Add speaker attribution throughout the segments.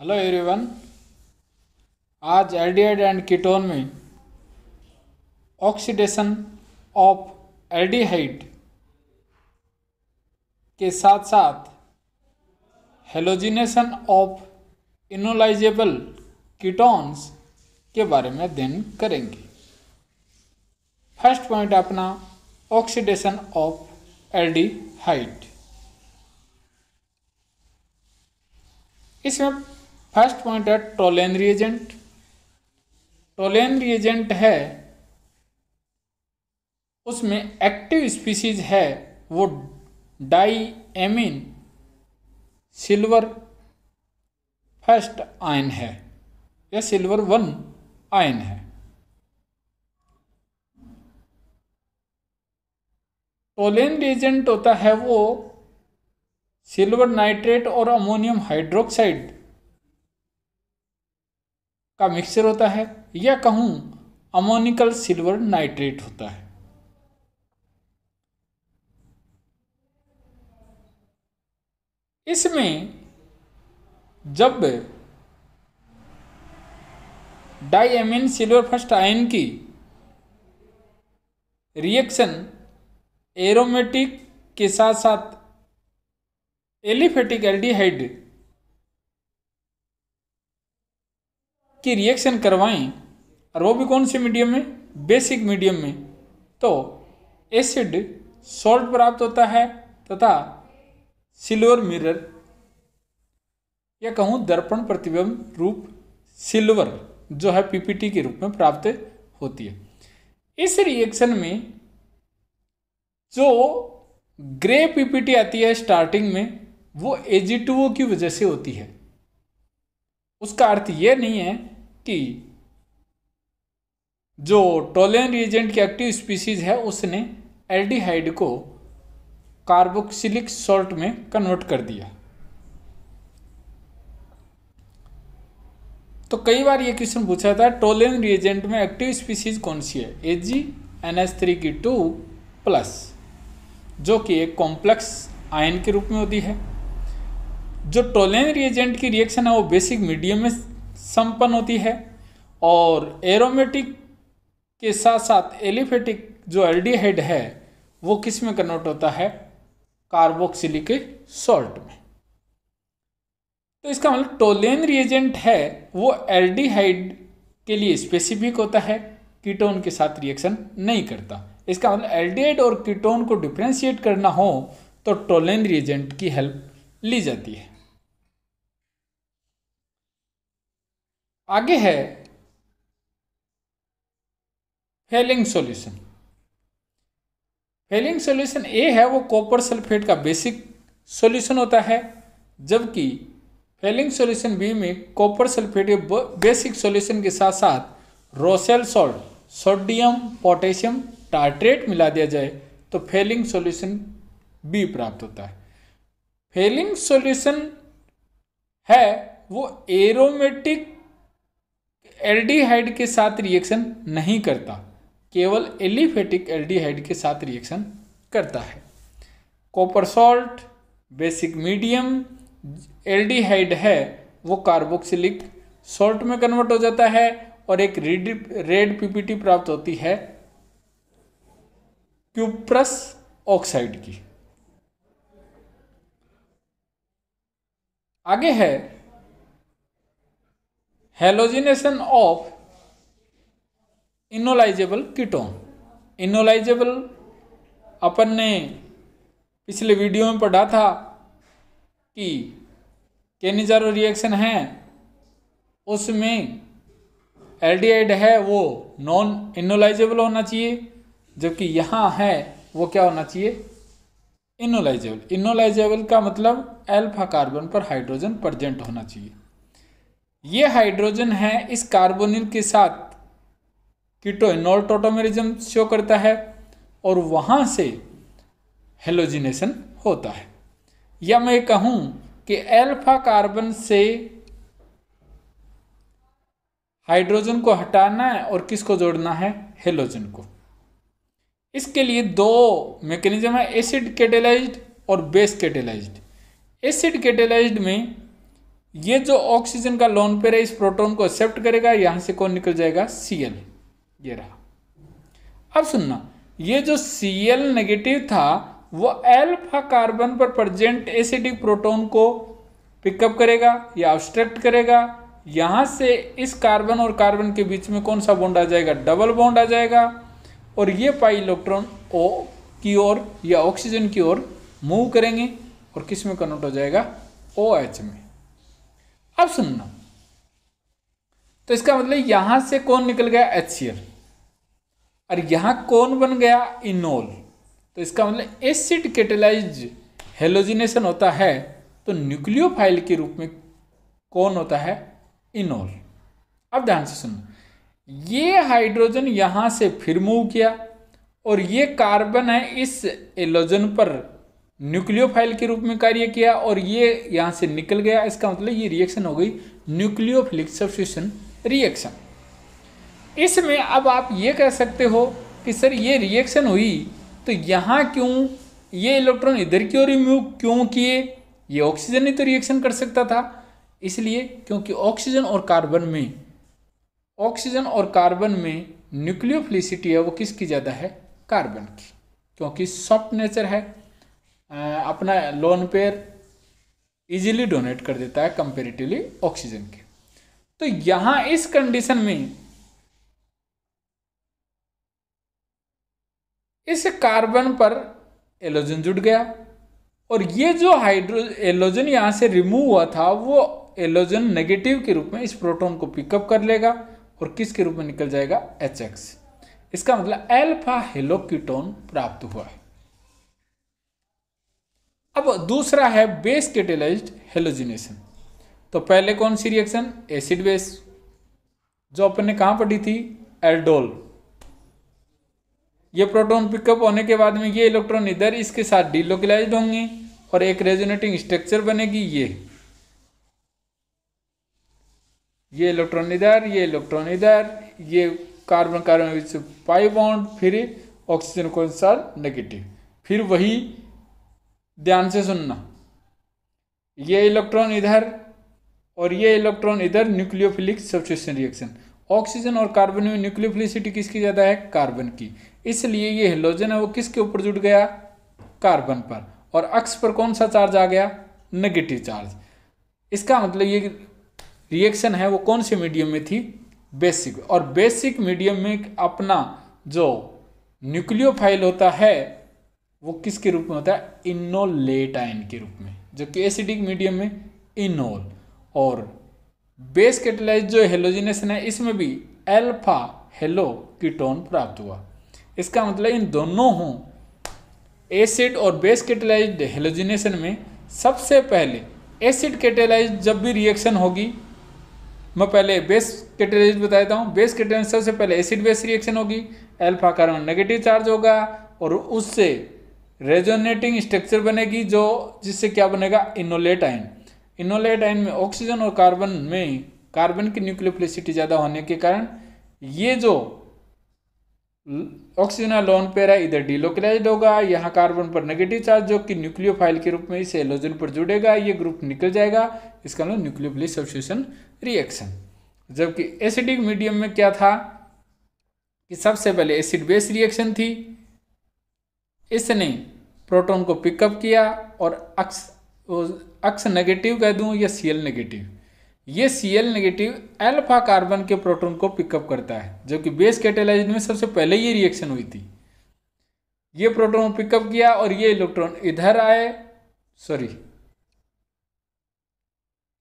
Speaker 1: hello everyone आज aldehyde and ketone में oxidation of aldehyde के साथ साथ हेलोजिनेशन ऑफ इनोलाइजेबल कीटोन्स के बारे में अध्ययन करेंगे फर्स्ट पॉइंट अपना ऑक्सीडेशन ऑफ एल्डिहाइड इसमें फर्स्ट पॉइंट है टोलेन रिएजेंट टोलेन रिएजेंट है उसमें एक्टिव स्पीसीज है वो एमिन सिल्वर फर्स्ट आयन है या सिल्वर वन आयन है टोलेन रिएजेंट होता है वो सिल्वर नाइट्रेट और अमोनियम हाइड्रोक्साइड का मिक्सचर होता है या कहूँ अमोनिकल सिल्वर नाइट्रेट होता है इसमें जब डाईएमिन सिल्वर फर्स्ट आयन की रिएक्शन एरोमेटिक के साथ साथ एलिफेटिक एल्डिहाइड की रिएक्शन करवाएं और वो भी कौन से मीडियम में बेसिक मीडियम में तो एसिड सॉल्ट प्राप्त होता है तथा सिल्वर मिरर या कहूँ दर्पण प्रतिबिंब रूप सिल्वर जो है पीपीटी के रूप में प्राप्त होती है इस रिएक्शन में जो ग्रे पीपीटी आती है स्टार्टिंग में वो एजी की वजह से होती है उसका अर्थ ये नहीं है कि जो टोलेन रिएजेंट की एक्टिव स्पीसीज है उसने एल्डिहाइड को कार्बोक्सिलिक सॉल्ट में कन्वर्ट कर दिया तो कई बार ये क्वेश्चन पूछा था टोलेन रिएजेंट में एक्टिव स्पीसीज कौन सी है A G N S three की टू प्लस जो कि एक कॉम्प्लेक्स आयन के रूप में होती है जो टोलेन रिएजेंट की रिएक्शन है वो बेसिक मीडियम में संपन्न होती है और एरोमेटिक के साथ साथ एलिफेटिक जो एल्डिहाइड है वो किस में कन्वर्ट होता है कार्बोक्सिलिक सॉल्ट में तो इसका मतलब टोलेन रिएजेंट है वो एल्डिहाइड के लिए स्पेसिफिक होता है कीटोन के साथ रिएक्शन नहीं करता इसका मतलब एल्डिहाइड और कीटोन को डिफ्रेंशिएट करना हो तो टोलेन रिएजेंट की हेल्प ली जाती है आगे है Fehling solution Fehling solution A है वो कॉपर सल्फेट का बेसिक सॉल्यूशन होता है जबकि फेलिंग सॉल्यूशन बी में कॉपर सल्फेट के बेसिक सॉल्यूशन के साथ साथ Rochelle salt sodium potassium tartrate मिला दिया जाए तो फेलिंग सॉल्यूशन बी प्राप्त होता है फेलिंग सॉल्यूशन है वो एरोमेटिक एल्डिहाइड के साथ रिएक्शन नहीं करता केवल एलिफेटिक एल्डिहाइड के साथ रिएक्शन करता है copper salt basic medium aldehyde है वो कार्बोक्सिलिक सॉल्ट में कन्वर्ट हो जाता है और एक रेड रेड पीपीटी प्राप्त होती है क्यूप्रस ऑक्साइड की आगे है halogenation of enolizable ketone enolizable अपन ने पिछले वीडियो में पढ़ा था कि केनिजारो रिएक्शन है उसमें एल्डिहाइड है वो नॉन इनोलाइजेबल होना चाहिए जबकि यहाँ है वो क्या होना चाहिए इनोलाइजेबल इनोलाइजेबल का मतलब एल्फा कार्बन पर हाइड्रोजन प्रजेंट होना चाहिए ये हाइड्रोजन है इस कार्बोनिल के साथ किटोनोल टोटोमेरिज्म शो करता है और वहाँ से हेलोजिनेशन होता है या मैं कहूँ कि अल्फा कार्बन से हाइड्रोजन को हटाना है और किसको जोड़ना है हेलोजन को इसके लिए दो मैकेनिज्म है एसिड कैटेलाइज्ड और बेस कैटेलाइज्ड एसिड कैटेलाइज्ड में ये जो ऑक्सीजन का लोन पेयर है इस प्रोटॉन को एक्सेप्ट करेगा यहां से कौन निकल जाएगा सीएल ये रहा अब सुनना ये जो सी एल नेगेटिव था वो एल्फा कार्बन पर प्रेजेंट एसिडिक प्रोटॉन को पिकअप करेगा या ऑब्स्ट्रक्ट करेगा यहां से इस कार्बन और कार्बन के बीच में कौन सा बॉन्ड आ जाएगा डबल बॉन्ड आ जाएगा और ये पाई इलेक्ट्रॉन ओ की ओर या ऑक्सीजन की ओर मूव करेंगे और किस में कन्वर्ट हो जाएगा ओ एच में अब सुनना तो इसका मतलब यहां से कौन निकल गया एच सी एल और यहां कौन बन गया इनोल तो इसका मतलब एसिड कैटेलाइज हेलोजिनेशन होता है तो न्यूक्लियोफाइल के रूप में कौन होता है इनोल अब ध्यान से सुनो ये हाइड्रोजन यहां से फिर मूव किया और ये कार्बन है इस एलोजन पर न्यूक्लियोफाइल के रूप में कार्य किया और ये यहाँ से निकल गया इसका मतलब ये रिएक्शन हो गई न्यूक्लियोफिलिक सब्सिशन रिएक्शन इसमें अब आप ये कह सकते हो कि सर ये रिएक्शन हुई तो यहाँ क्यों ये इलेक्ट्रॉन इधर की ओर रिमूव क्यों किए ये ऑक्सीजन ही तो रिएक्शन कर सकता था इसलिए क्योंकि ऑक्सीजन और कार्बन में ऑक्सीजन और कार्बन में न्यूक्लियोफिलिसिटी है वो किसकी ज़्यादा है कार्बन की क्योंकि सॉफ्ट नेचर है अपना लोन पेयर इजीली डोनेट कर देता है कंपेरेटिवली ऑक्सीजन के तो यहां इस कंडीशन में इस कार्बन पर एलोजन जुड़ गया और ये जो हाइड्रो एलोजन यहाँ से रिमूव हुआ था वो एलोजन नेगेटिव के रूप में इस प्रोटॉन को पिकअप कर लेगा और किसके रूप में निकल जाएगा एच इसका मतलब एल्फा हेलोक्यूटोन प्राप्त हुआ है अब दूसरा है बेस कैटेलाइज्ड हेलोजिनेशन तो पहले कौन सी रिएक्शन एसिड बेस जो अपन ने कहाँ पढ़ी थी एल्डोल ये प्रोटॉन पिकअप होने के बाद में ये इलेक्ट्रॉन इधर इसके साथ डीलोकलाइज्ड होंगे और एक रेजोनेटिंग स्ट्रक्चर बनेगी ये ये इलेक्ट्रॉन इधर ये इलेक्ट्रॉन इधर ये कार्बन कार्बन पाई बॉन्ड फिर ऑक्सीजन को नेगेटिव फिर वही ध्यान से सुनना ये इलेक्ट्रॉन इधर और ये इलेक्ट्रॉन इधर न्यूक्लियोफिलिक सब्सिशन रिएक्शन ऑक्सीजन और कार्बन में न्यूक्लियोफिलिसिटी किसकी ज़्यादा है कार्बन की इसलिए ये हेलोजन है वो किसके ऊपर जुट गया कार्बन पर और अक्स पर कौन सा चार्ज आ गया नेगेटिव चार्ज इसका मतलब ये रिएक्शन है वो कौन से मीडियम में थी बेसिक और बेसिक मीडियम में अपना जो न्यूक्लियोफाइल होता है वो किसके रूप में होता है आयन के रूप में जबकि एसिडिक मीडियम में इनोल और बेस कैटेलाइज जो हेलोजिनेशन है इसमें भी एल्फा हेलो कीटोन प्राप्त हुआ इसका मतलब इन दोनों हों एसिड और बेस कैटेलाइज हेलोजिनेशन में सबसे पहले एसिड कैटेलाइज जब भी रिएक्शन होगी मैं पहले बेस कैटेलाइज बता देता हूँ बेस कैटेलाइज सबसे पहले एसिड बेस रिएक्शन होगी एल्फा कार्बन नेगेटिव चार्ज होगा और उससे रेजोनेटिंग स्ट्रक्चर बनेगी जो जिससे क्या बनेगा इनोलेट आयन इनोलेट आयन में ऑक्सीजन और कार्बन में कार्बन की न्यूक्लियोप्लिसिटी ज़्यादा होने के कारण ये जो ऑक्सीजन लोन पेयर है इधर डीलोकलाइज होगा यहाँ कार्बन पर नेगेटिव चार्ज जो कि न्यूक्लियोफाइल के रूप में इस एलोजन पर जुड़ेगा ये ग्रुप निकल जाएगा इसका नाम न्यूक्लियोफिलिक सब्सिट्यूशन रिएक्शन जबकि एसिडिक मीडियम में क्या था कि सबसे पहले एसिड बेस रिएक्शन थी इसने प्रोटॉन को पिकअप किया और अक्स अक्स नेगेटिव कह दूँ या सी एल नेगेटिव ये C L negative alpha carbon के प्रोटॉन को पिकअप करता है जबकि बेस कैटेलाइज में सबसे पहले ये रिएक्शन हुई थी ये प्रोटॉन को पिकअप किया और ये इलेक्ट्रॉन इधर आए सॉरी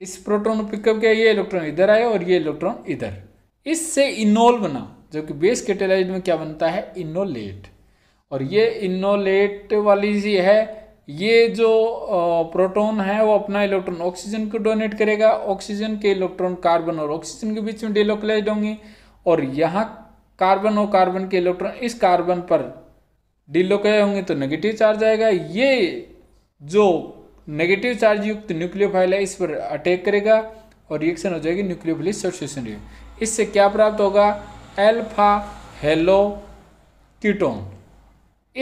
Speaker 1: इस प्रोटॉन को पिकअप किया ये इलेक्ट्रॉन इधर आए और ये इलेक्ट्रॉन इधर इससे इनोल बना जबकि बेस कैटेलाइज में क्या बनता है इनोलेट और ये इनोलेट वाली जी है ये जो प्रोटॉन है वो अपना इलेक्ट्रॉन ऑक्सीजन को डोनेट करेगा ऑक्सीजन के इलेक्ट्रॉन कार्बन और ऑक्सीजन के बीच में डिलोकलाइज होंगे और यहाँ कार्बन और कार्बन के इलेक्ट्रॉन इस कार्बन पर डिलोकलाइज होंगे तो नेगेटिव चार्ज आएगा ये जो नेगेटिव चार्ज युक्त न्यूक्लियोफाइल है इस पर अटैक करेगा और रिएक्शन हो जाएगी न्यूक्लियोफिलिक सब्सिशन इससे क्या प्राप्त होगा एल्फा हेलो कीटोन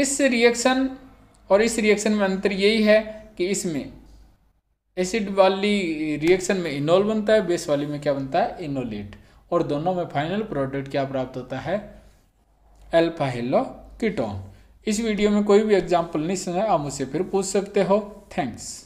Speaker 1: इस रिएक्शन और इस रिएक्शन में अंतर यही है कि इसमें एसिड वाली रिएक्शन में इनोल बनता है बेस वाली में क्या बनता है इनोलेट और दोनों में फाइनल प्रोडक्ट क्या प्राप्त होता है एल्फा हेलो कीटोन इस वीडियो में कोई भी एग्जाम्पल नहीं सुना आप मुझसे फिर पूछ सकते हो थैंक्स